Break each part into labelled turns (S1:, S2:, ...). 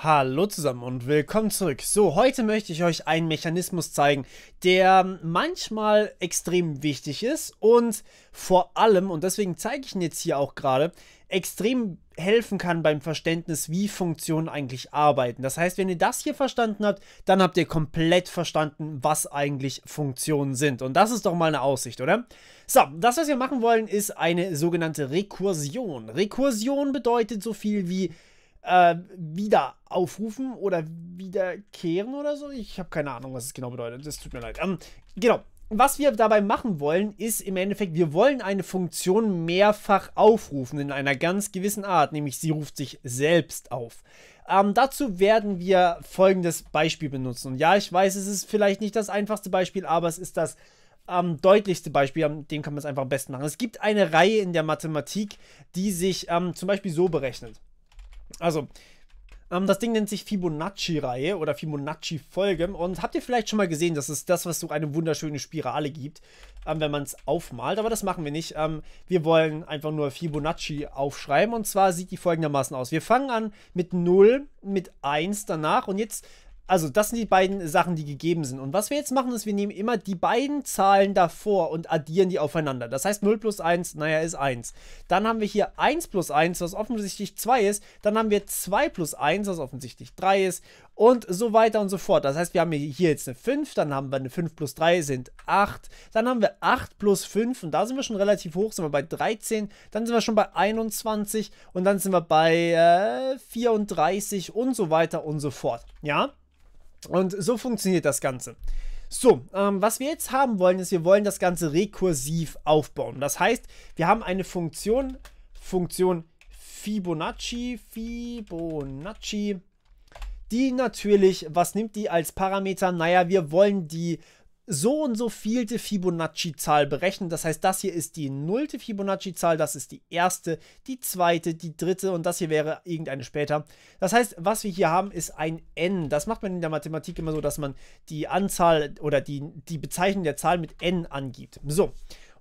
S1: Hallo zusammen und willkommen zurück. So, heute möchte ich euch einen Mechanismus zeigen, der manchmal extrem wichtig ist und vor allem, und deswegen zeige ich ihn jetzt hier auch gerade, extrem helfen kann beim Verständnis, wie Funktionen eigentlich arbeiten. Das heißt, wenn ihr das hier verstanden habt, dann habt ihr komplett verstanden, was eigentlich Funktionen sind. Und das ist doch mal eine Aussicht, oder? So, das, was wir machen wollen, ist eine sogenannte Rekursion. Rekursion bedeutet so viel wie äh, wieder aufrufen oder wiederkehren oder so. Ich habe keine Ahnung, was es genau bedeutet. Das tut mir leid. Ähm, genau. Was wir dabei machen wollen, ist im Endeffekt, wir wollen eine Funktion mehrfach aufrufen in einer ganz gewissen Art, nämlich sie ruft sich selbst auf. Ähm, dazu werden wir folgendes Beispiel benutzen. Und ja, ich weiß, es ist vielleicht nicht das einfachste Beispiel, aber es ist das ähm, deutlichste Beispiel, an ähm, dem kann man es einfach am besten machen. Es gibt eine Reihe in der Mathematik, die sich ähm, zum Beispiel so berechnet. Also, ähm, das Ding nennt sich Fibonacci-Reihe oder Fibonacci-Folge. Und habt ihr vielleicht schon mal gesehen, das ist das, was so eine wunderschöne Spirale gibt, ähm, wenn man es aufmalt. Aber das machen wir nicht. Ähm, wir wollen einfach nur Fibonacci aufschreiben. Und zwar sieht die folgendermaßen aus. Wir fangen an mit 0, mit 1 danach. Und jetzt also, das sind die beiden Sachen, die gegeben sind. Und was wir jetzt machen, ist, wir nehmen immer die beiden Zahlen davor und addieren die aufeinander. Das heißt, 0 plus 1, naja, ist 1. Dann haben wir hier 1 plus 1, was offensichtlich 2 ist. Dann haben wir 2 plus 1, was offensichtlich 3 ist. Und so weiter und so fort. Das heißt, wir haben hier jetzt eine 5, dann haben wir eine 5 plus 3 sind 8. Dann haben wir 8 plus 5 und da sind wir schon relativ hoch, sind wir bei 13. Dann sind wir schon bei 21 und dann sind wir bei äh, 34 und so weiter und so fort. Ja? Und so funktioniert das Ganze. So, ähm, was wir jetzt haben wollen, ist, wir wollen das Ganze rekursiv aufbauen. Das heißt, wir haben eine Funktion, Funktion Fibonacci, Fibonacci, die natürlich, was nimmt die als Parameter? Naja, wir wollen die so und so vielte Fibonacci-Zahl berechnen. Das heißt, das hier ist die nullte Fibonacci-Zahl, das ist die erste, die zweite, die dritte und das hier wäre irgendeine später. Das heißt, was wir hier haben, ist ein n. Das macht man in der Mathematik immer so, dass man die Anzahl oder die, die Bezeichnung der Zahl mit n angibt. So,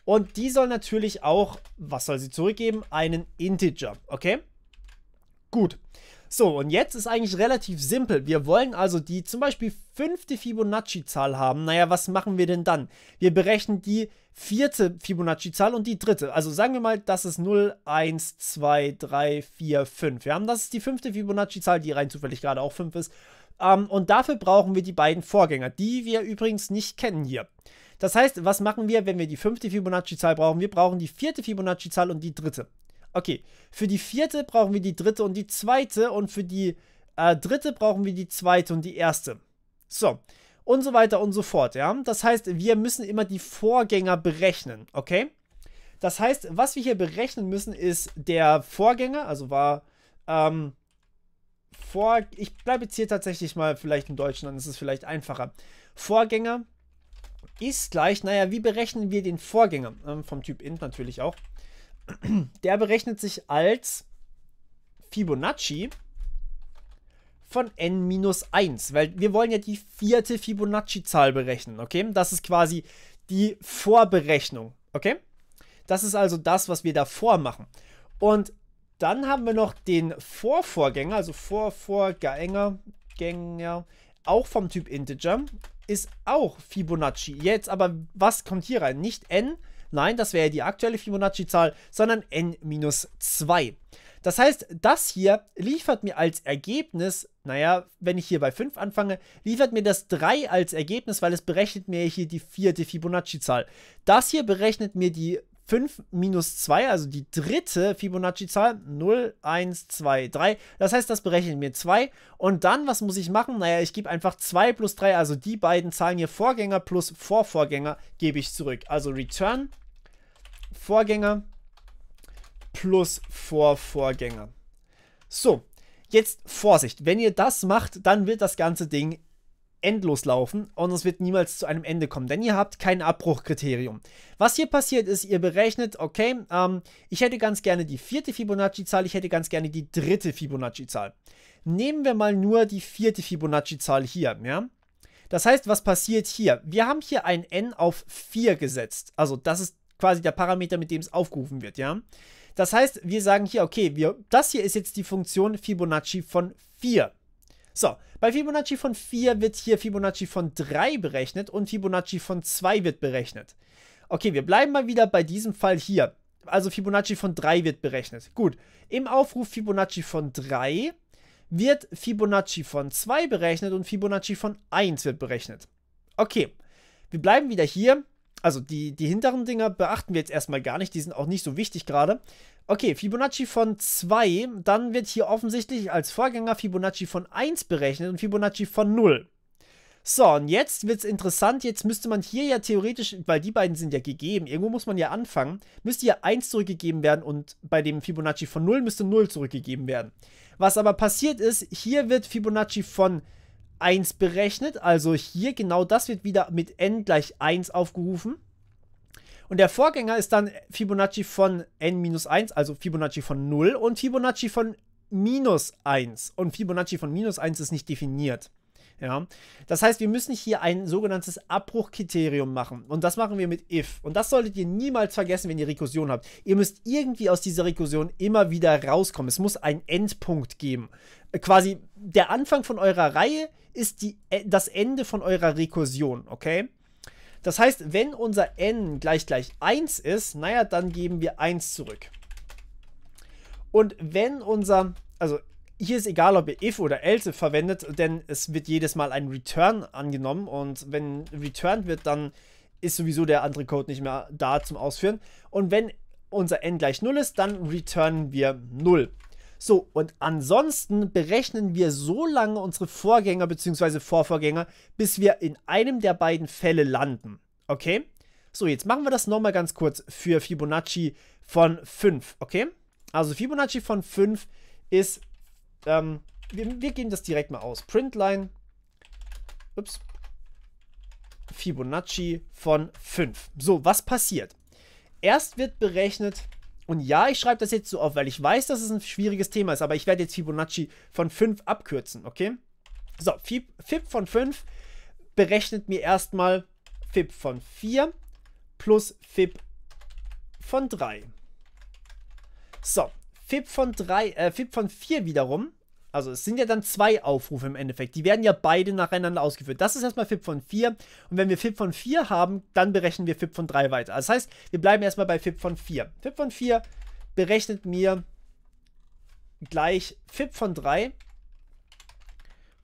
S1: und die soll natürlich auch, was soll sie zurückgeben? Einen Integer, okay? Gut. So, und jetzt ist eigentlich relativ simpel. Wir wollen also die zum Beispiel fünfte Fibonacci-Zahl haben. Naja, was machen wir denn dann? Wir berechnen die vierte Fibonacci-Zahl und die dritte. Also sagen wir mal, das ist 0, 1, 2, 3, 4, 5. Wir haben, das ist die fünfte Fibonacci-Zahl, die rein zufällig gerade auch 5 ist. Ähm, und dafür brauchen wir die beiden Vorgänger, die wir übrigens nicht kennen hier. Das heißt, was machen wir, wenn wir die fünfte Fibonacci-Zahl brauchen? Wir brauchen die vierte Fibonacci-Zahl und die dritte. Okay, für die vierte brauchen wir die dritte und die zweite und für die äh, dritte brauchen wir die zweite und die erste. So, und so weiter und so fort, ja. Das heißt, wir müssen immer die Vorgänger berechnen, okay? Das heißt, was wir hier berechnen müssen, ist der Vorgänger, also war, ähm, vor, ich bleibe jetzt hier tatsächlich mal vielleicht im Deutschen, dann ist es vielleicht einfacher. Vorgänger ist gleich, naja, wie berechnen wir den Vorgänger? Ähm, vom Typ int natürlich auch. Der berechnet sich als Fibonacci von n minus 1, weil wir wollen ja die vierte Fibonacci-Zahl berechnen, okay? Das ist quasi die Vorberechnung, okay? Das ist also das, was wir davor machen. Und dann haben wir noch den Vorvorgänger, also Vorvorgänger, auch vom Typ Integer, ist auch Fibonacci. Jetzt aber, was kommt hier rein? Nicht n, Nein, das wäre die aktuelle Fibonacci-Zahl, sondern n minus 2. Das heißt, das hier liefert mir als Ergebnis, naja, wenn ich hier bei 5 anfange, liefert mir das 3 als Ergebnis, weil es berechnet mir hier die vierte Fibonacci-Zahl. Das hier berechnet mir die 5 minus 2, also die dritte Fibonacci-Zahl, 0, 1, 2, 3. Das heißt, das berechnet mir 2. Und dann, was muss ich machen? Naja, ich gebe einfach 2 plus 3, also die beiden Zahlen hier, Vorgänger plus Vorvorgänger, gebe ich zurück. Also Return, Vorgänger plus Vorvorgänger. So, jetzt Vorsicht, wenn ihr das macht, dann wird das ganze Ding endlos laufen und es wird niemals zu einem Ende kommen, denn ihr habt kein Abbruchkriterium. Was hier passiert ist, ihr berechnet, okay, ähm, ich hätte ganz gerne die vierte Fibonacci-Zahl, ich hätte ganz gerne die dritte Fibonacci-Zahl. Nehmen wir mal nur die vierte Fibonacci-Zahl hier, ja? Das heißt, was passiert hier? Wir haben hier ein n auf 4 gesetzt. Also das ist quasi der Parameter, mit dem es aufgerufen wird, ja? Das heißt, wir sagen hier, okay, wir, das hier ist jetzt die Funktion Fibonacci von 4. So, bei Fibonacci von 4 wird hier Fibonacci von 3 berechnet und Fibonacci von 2 wird berechnet. Okay, wir bleiben mal wieder bei diesem Fall hier. Also Fibonacci von 3 wird berechnet. Gut, im Aufruf Fibonacci von 3 wird Fibonacci von 2 berechnet und Fibonacci von 1 wird berechnet. Okay, wir bleiben wieder hier also die, die hinteren Dinger beachten wir jetzt erstmal gar nicht, die sind auch nicht so wichtig gerade. Okay, Fibonacci von 2, dann wird hier offensichtlich als Vorgänger Fibonacci von 1 berechnet und Fibonacci von 0. So, und jetzt wird es interessant, jetzt müsste man hier ja theoretisch, weil die beiden sind ja gegeben, irgendwo muss man ja anfangen, müsste ja 1 zurückgegeben werden und bei dem Fibonacci von 0 müsste 0 zurückgegeben werden. Was aber passiert ist, hier wird Fibonacci von 0 1 berechnet. Also hier genau das wird wieder mit n gleich 1 aufgerufen. Und der Vorgänger ist dann Fibonacci von n minus 1, also Fibonacci von 0 und Fibonacci von minus 1. Und Fibonacci von minus 1 ist nicht definiert. Ja? Das heißt, wir müssen hier ein sogenanntes Abbruchkriterium machen. Und das machen wir mit if. Und das solltet ihr niemals vergessen, wenn ihr Rekursion habt. Ihr müsst irgendwie aus dieser Rekursion immer wieder rauskommen. Es muss einen Endpunkt geben. Äh, quasi der Anfang von eurer Reihe ist die, äh, das Ende von eurer Rekursion, okay? Das heißt, wenn unser n gleich gleich 1 ist, naja, dann geben wir 1 zurück. Und wenn unser, also hier ist egal, ob ihr if oder else verwendet, denn es wird jedes Mal ein Return angenommen und wenn returned wird, dann ist sowieso der andere Code nicht mehr da zum Ausführen. Und wenn unser n gleich 0 ist, dann returnen wir 0. So, und ansonsten berechnen wir so lange unsere Vorgänger bzw. Vorvorgänger, bis wir in einem der beiden Fälle landen. Okay? So, jetzt machen wir das nochmal ganz kurz für Fibonacci von 5. Okay? Also Fibonacci von 5 ist ähm, wir, wir geben das direkt mal aus. Printline. Ups. Fibonacci von 5. So, was passiert? Erst wird berechnet, und ja, ich schreibe das jetzt so auf, weil ich weiß, dass es ein schwieriges Thema ist, aber ich werde jetzt Fibonacci von 5 abkürzen, okay? So, Fib, Fib von 5 berechnet mir erstmal Fib von 4 plus Fib von 3. So, Fib von, 3, äh, Fib von 4 wiederum also es sind ja dann zwei Aufrufe im Endeffekt. Die werden ja beide nacheinander ausgeführt. Das ist erstmal FIP von 4. Und wenn wir FIP von 4 haben, dann berechnen wir FIP von 3 weiter. Das heißt, wir bleiben erstmal bei FIP von 4. FIP von 4 berechnet mir gleich FIP von 3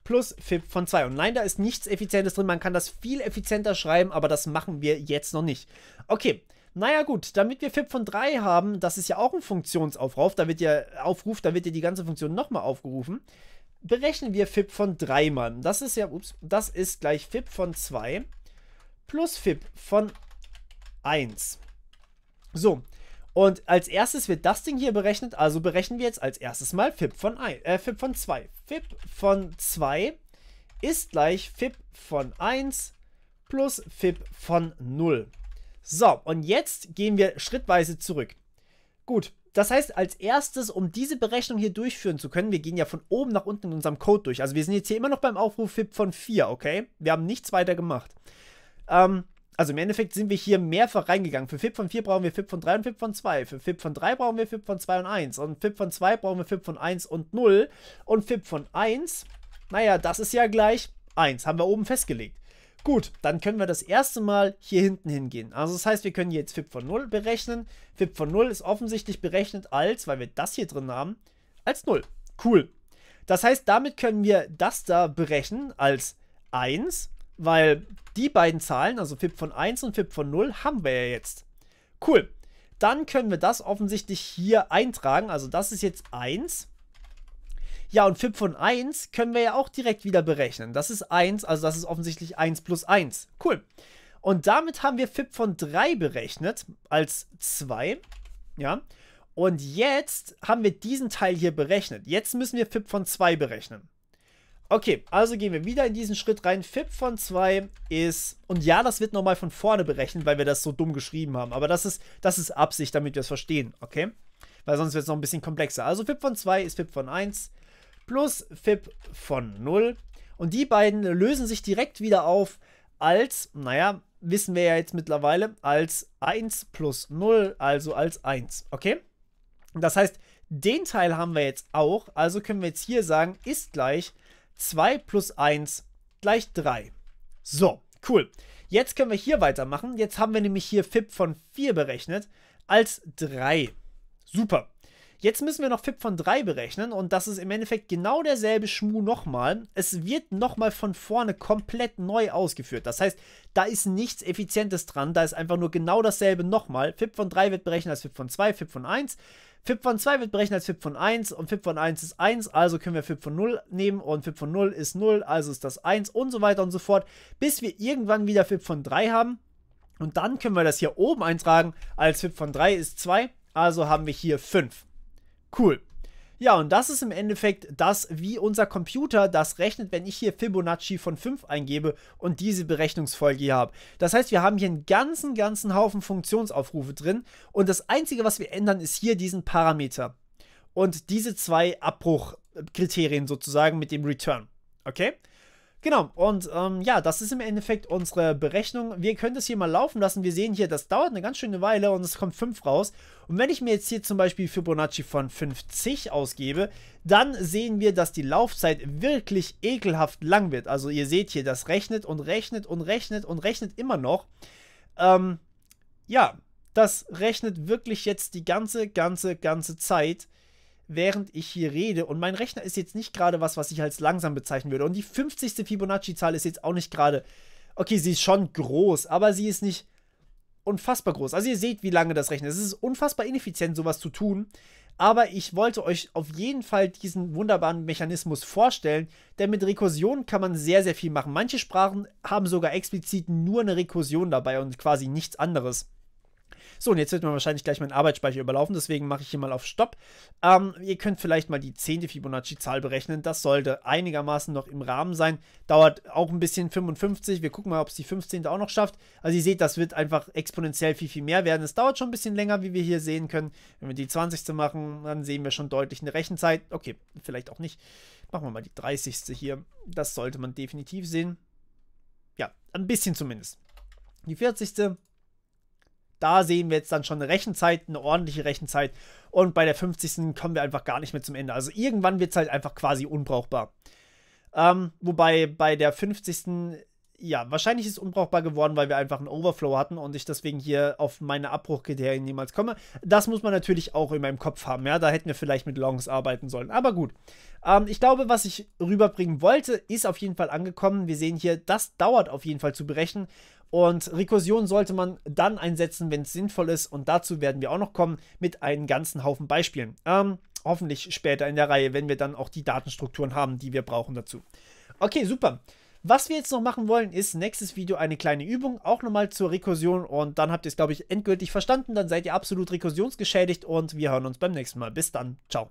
S1: plus FIP von 2. Und nein, da ist nichts Effizientes drin. Man kann das viel effizienter schreiben, aber das machen wir jetzt noch nicht. Okay, naja gut, damit wir FIP von 3 haben, das ist ja auch ein Funktionsaufruf, da wird ja äh, Aufruf, da wird ja die ganze Funktion nochmal aufgerufen, berechnen wir FIP von 3 mal. Das ist ja, ups, das ist gleich FIP von 2 plus FIP von 1. So, und als erstes wird das Ding hier berechnet, also berechnen wir jetzt als erstes mal FIP von, ein, äh, FIP von 2. FIP von 2 ist gleich FIP von 1 plus FIP von 0. So, und jetzt gehen wir schrittweise zurück. Gut, das heißt, als erstes, um diese Berechnung hier durchführen zu können, wir gehen ja von oben nach unten in unserem Code durch. Also wir sind jetzt hier immer noch beim Aufruf FIP von 4, okay? Wir haben nichts weiter gemacht. Ähm, also im Endeffekt sind wir hier mehrfach reingegangen. Für FIP von 4 brauchen wir FIP von 3 und FIP von 2. Für FIP von 3 brauchen wir FIP von 2 und 1. Und FIP von 2 brauchen wir FIP von 1 und 0. Und FIP von 1, naja, das ist ja gleich 1. Haben wir oben festgelegt. Gut, dann können wir das erste Mal hier hinten hingehen. Also das heißt, wir können jetzt FIP von 0 berechnen. FIP von 0 ist offensichtlich berechnet als, weil wir das hier drin haben, als 0. Cool. Das heißt, damit können wir das da berechnen als 1, weil die beiden Zahlen, also FIP von 1 und FIP von 0, haben wir ja jetzt. Cool. Dann können wir das offensichtlich hier eintragen. Also das ist jetzt 1 ja, und 5 von 1 können wir ja auch direkt wieder berechnen. Das ist 1, also das ist offensichtlich 1 plus 1. Cool. Und damit haben wir FIP von 3 berechnet als 2. Ja. Und jetzt haben wir diesen Teil hier berechnet. Jetzt müssen wir FIP von 2 berechnen. Okay, also gehen wir wieder in diesen Schritt rein. FIP von 2 ist... Und ja, das wird nochmal von vorne berechnet, weil wir das so dumm geschrieben haben. Aber das ist, das ist Absicht, damit wir es verstehen, okay? Weil sonst wird es noch ein bisschen komplexer. Also FIP von 2 ist FIP von 1 plus FIP von 0. Und die beiden lösen sich direkt wieder auf als, naja, wissen wir ja jetzt mittlerweile, als 1 plus 0, also als 1. Okay? Das heißt, den Teil haben wir jetzt auch, also können wir jetzt hier sagen, ist gleich 2 plus 1 gleich 3. So, cool. Jetzt können wir hier weitermachen. Jetzt haben wir nämlich hier FIP von 4 berechnet als 3. Super. Jetzt müssen wir noch FIP von 3 berechnen und das ist im Endeffekt genau derselbe Schmuh nochmal. Es wird nochmal von vorne komplett neu ausgeführt. Das heißt, da ist nichts Effizientes dran, da ist einfach nur genau dasselbe nochmal. FIP von 3 wird berechnet als FIP von 2, FIP von 1. FIP von 2 wird berechnet als FIP von 1 und FIP von 1 ist 1, also können wir FIP von 0 nehmen und FIP von 0 ist 0, also ist das 1 und so weiter und so fort, bis wir irgendwann wieder FIP von 3 haben. Und dann können wir das hier oben eintragen als FIP von 3 ist 2, also haben wir hier 5. Cool. Ja, und das ist im Endeffekt das, wie unser Computer das rechnet, wenn ich hier Fibonacci von 5 eingebe und diese Berechnungsfolge hier habe. Das heißt, wir haben hier einen ganzen, ganzen Haufen Funktionsaufrufe drin und das Einzige, was wir ändern, ist hier diesen Parameter und diese zwei Abbruchkriterien sozusagen mit dem Return. Okay? Genau, und ähm, ja, das ist im Endeffekt unsere Berechnung. Wir können das hier mal laufen lassen. Wir sehen hier, das dauert eine ganz schöne Weile und es kommt 5 raus. Und wenn ich mir jetzt hier zum Beispiel Fibonacci von 50 ausgebe, dann sehen wir, dass die Laufzeit wirklich ekelhaft lang wird. Also ihr seht hier, das rechnet und rechnet und rechnet und rechnet immer noch. Ähm, ja, das rechnet wirklich jetzt die ganze, ganze, ganze Zeit während ich hier rede. Und mein Rechner ist jetzt nicht gerade was, was ich als langsam bezeichnen würde. Und die 50. Fibonacci-Zahl ist jetzt auch nicht gerade. Okay, sie ist schon groß, aber sie ist nicht unfassbar groß. Also ihr seht, wie lange das Rechner ist. Es ist unfassbar ineffizient, sowas zu tun. Aber ich wollte euch auf jeden Fall diesen wunderbaren Mechanismus vorstellen, denn mit Rekursion kann man sehr, sehr viel machen. Manche Sprachen haben sogar explizit nur eine Rekursion dabei und quasi nichts anderes. So, und jetzt wird mir wahrscheinlich gleich mein Arbeitsspeicher überlaufen, deswegen mache ich hier mal auf Stopp. Ähm, ihr könnt vielleicht mal die 10. Fibonacci-Zahl berechnen. Das sollte einigermaßen noch im Rahmen sein. Dauert auch ein bisschen 55. Wir gucken mal, ob es die 15. auch noch schafft. Also ihr seht, das wird einfach exponentiell viel, viel mehr werden. Es dauert schon ein bisschen länger, wie wir hier sehen können. Wenn wir die 20. machen, dann sehen wir schon deutlich eine Rechenzeit. Okay, vielleicht auch nicht. Machen wir mal die 30. hier. Das sollte man definitiv sehen. Ja, ein bisschen zumindest. Die 40. Da sehen wir jetzt dann schon eine Rechenzeit, eine ordentliche Rechenzeit. Und bei der 50. kommen wir einfach gar nicht mehr zum Ende. Also irgendwann wird es halt einfach quasi unbrauchbar. Ähm, wobei bei der 50 ja, wahrscheinlich ist es unbrauchbar geworden, weil wir einfach einen Overflow hatten und ich deswegen hier auf meine Abbruchkriterien niemals komme. Das muss man natürlich auch in meinem Kopf haben, ja. Da hätten wir vielleicht mit Longs arbeiten sollen. Aber gut. Ähm, ich glaube, was ich rüberbringen wollte, ist auf jeden Fall angekommen. Wir sehen hier, das dauert auf jeden Fall zu berechnen. Und Rekursion sollte man dann einsetzen, wenn es sinnvoll ist. Und dazu werden wir auch noch kommen mit einem ganzen Haufen Beispielen. Ähm, hoffentlich später in der Reihe, wenn wir dann auch die Datenstrukturen haben, die wir brauchen dazu. Okay, super. Was wir jetzt noch machen wollen, ist nächstes Video eine kleine Übung, auch nochmal zur Rekursion und dann habt ihr es, glaube ich, endgültig verstanden. Dann seid ihr absolut rekursionsgeschädigt und wir hören uns beim nächsten Mal. Bis dann. Ciao.